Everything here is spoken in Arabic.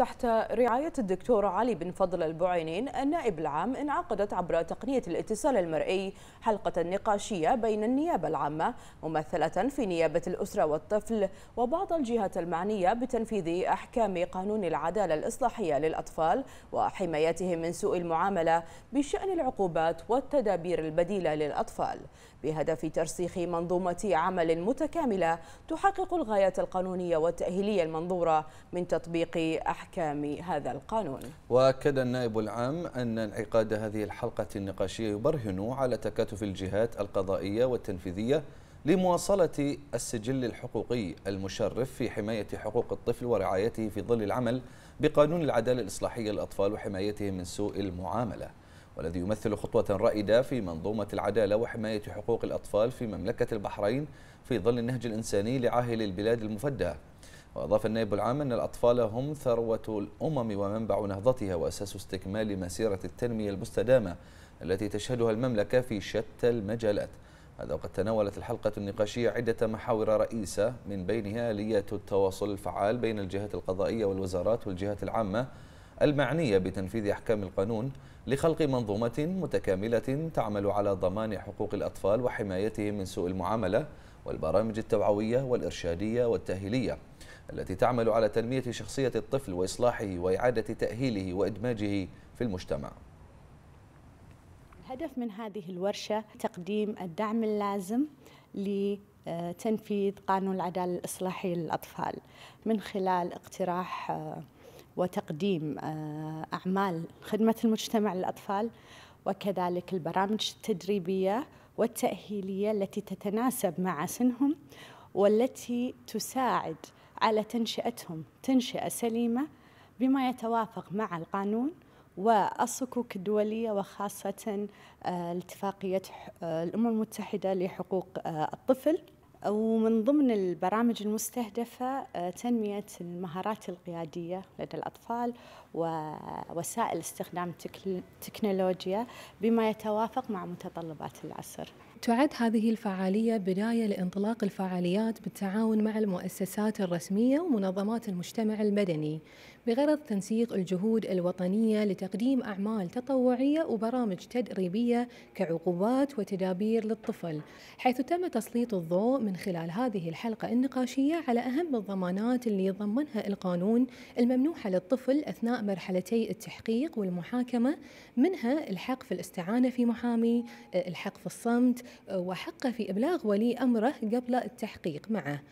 تحت رعاية الدكتور علي بن فضل البعينين النائب العام انعقدت عبر تقنية الاتصال المرئي حلقة نقاشية بين النيابة العامة ممثلة في نيابة الأسرة والطفل وبعض الجهات المعنية بتنفيذ أحكام قانون العدالة الإصلاحية للأطفال وحمايتهم من سوء المعاملة بشأن العقوبات والتدابير البديلة للأطفال بهدف ترسيخ منظومة عمل متكاملة تحقق الغاية القانونية والتأهيلية المنظورة من تطبيق أحكام أحكام هذا القانون وأكد النائب العام أن انعقاد هذه الحلقة النقاشية يبرهن على تكاتف الجهات القضائية والتنفيذية لمواصلة السجل الحقوقي المشرف في حماية حقوق الطفل ورعايته في ظل العمل بقانون العدالة الإصلاحية للأطفال وحمايتهم من سوء المعاملة والذي يمثل خطوة رائدة في منظومة العدالة وحماية حقوق الأطفال في مملكة البحرين في ظل النهج الإنساني لعاهل البلاد المفدى وأضاف النائب العام أن الأطفال هم ثروة الأمم ومنبع نهضتها وأساس استكمال مسيرة التنمية المستدامة التي تشهدها المملكة في شتى المجالات هذا وقد تناولت الحلقة النقاشية عدة محاور رئيسة من بينها آلية التواصل الفعال بين الجهات القضائية والوزارات والجهات العامة المعنية بتنفيذ أحكام القانون لخلق منظومة متكاملة تعمل على ضمان حقوق الأطفال وحمايتهم من سوء المعاملة والبرامج التوعوية والإرشادية والتأهيلية التي تعمل على تنمية شخصية الطفل وإصلاحه وإعادة تأهيله وإدماجه في المجتمع الهدف من هذه الورشة تقديم الدعم اللازم لتنفيذ قانون العدالة الإصلاحية للأطفال من خلال اقتراح آه، وتقديم آه، أعمال خدمة المجتمع للأطفال وكذلك البرامج التدريبية والتأهيلية التي تتناسب مع سنهم والتي تساعد على تنشئتهم تنشئة سليمة بما يتوافق مع القانون والصكوك الدولية وخاصة آه، اتفاقية آه، الأمم المتحدة لحقوق الطفل ومن ضمن البرامج المستهدفة آه، تنمية المهارات القيادية لدى الأطفال ووسائل استخدام التكنولوجيا بما يتوافق مع متطلبات العصر تعد هذه الفعالية بداية لانطلاق الفعاليات بالتعاون مع المؤسسات الرسمية ومنظمات المجتمع المدني بغرض تنسيق الجهود الوطنية لتقديم أعمال تطوعية وبرامج تدريبية كعقوبات وتدابير للطفل حيث تم تسليط الضوء من خلال هذه الحلقة النقاشية على أهم الضمانات اللي يضمنها القانون الممنوحة للطفل أثناء مرحلتي التحقيق والمحاكمة منها الحق في الاستعانة في محامي الحق في الصمت وحقه في إبلاغ ولي أمره قبل التحقيق معه